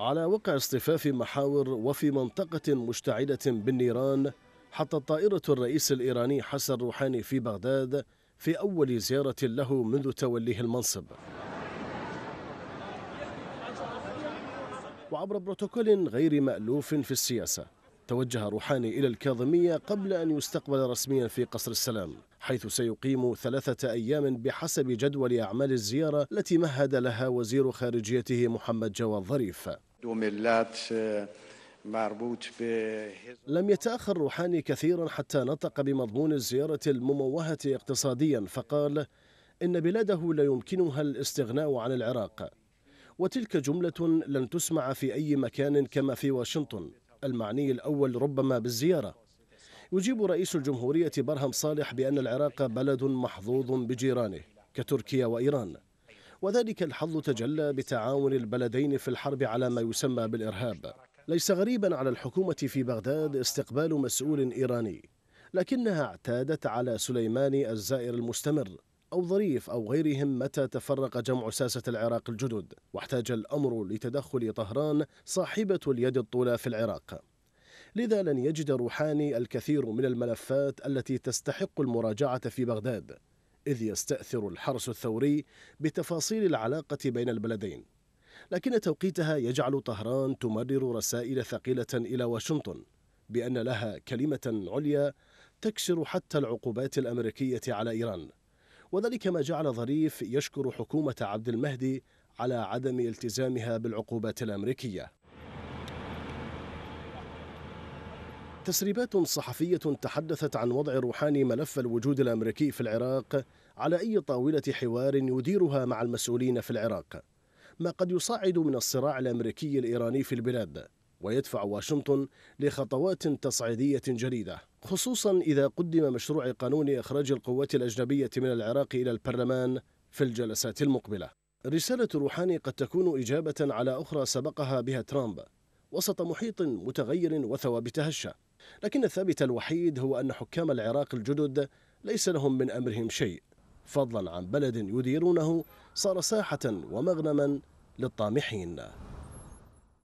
على وقع اصطفاف محاور وفي منطقة مشتعلة بالنيران حتى طائرة الرئيس الإيراني حسن روحاني في بغداد في أول زيارة له منذ توليه المنصب وعبر بروتوكول غير مألوف في السياسة توجه روحاني إلى الكاظمية قبل أن يستقبل رسميا في قصر السلام حيث سيقيم ثلاثة أيام بحسب جدول أعمال الزيارة التي مهد لها وزير خارجيته محمد جواد ظريف آه، لم يتأخر روحاني كثيرا حتى نطق بمضمون الزيارة المموهة اقتصاديا فقال إن بلاده لا يمكنها الاستغناء عن العراق وتلك جملة لن تسمع في أي مكان كما في واشنطن المعني الأول ربما بالزيارة يجيب رئيس الجمهورية برهم صالح بأن العراق بلد محظوظ بجيرانه كتركيا وإيران وذلك الحظ تجلى بتعاون البلدين في الحرب على ما يسمى بالإرهاب ليس غريبا على الحكومة في بغداد استقبال مسؤول إيراني لكنها اعتادت على سليماني الزائر المستمر أو ظريف أو غيرهم متى تفرق جمع ساسة العراق الجدد واحتاج الأمر لتدخل طهران صاحبة اليد الطولى في العراق لذا لن يجد روحاني الكثير من الملفات التي تستحق المراجعة في بغداد إذ يستأثر الحرس الثوري بتفاصيل العلاقة بين البلدين لكن توقيتها يجعل طهران تمرر رسائل ثقيلة إلى واشنطن بأن لها كلمة عليا تكسر حتى العقوبات الأمريكية على إيران وذلك ما جعل ظريف يشكر حكومة عبد المهدي على عدم التزامها بالعقوبات الأمريكية تسريبات صحفية تحدثت عن وضع روحاني ملف الوجود الأمريكي في العراق على أي طاولة حوار يديرها مع المسؤولين في العراق ما قد يصعد من الصراع الأمريكي الإيراني في البلاد ويدفع واشنطن لخطوات تصعيدية جديدة خصوصا إذا قدم مشروع قانون إخراج القوات الأجنبية من العراق إلى البرلمان في الجلسات المقبلة رسالة روحاني قد تكون إجابة على أخرى سبقها بها ترامب وسط محيط متغير وثوابت هشه لكن الثابت الوحيد هو أن حكام العراق الجدد ليس لهم من أمرهم شيء فضلا عن بلد يديرونه صار ساحة ومغنما للطامحين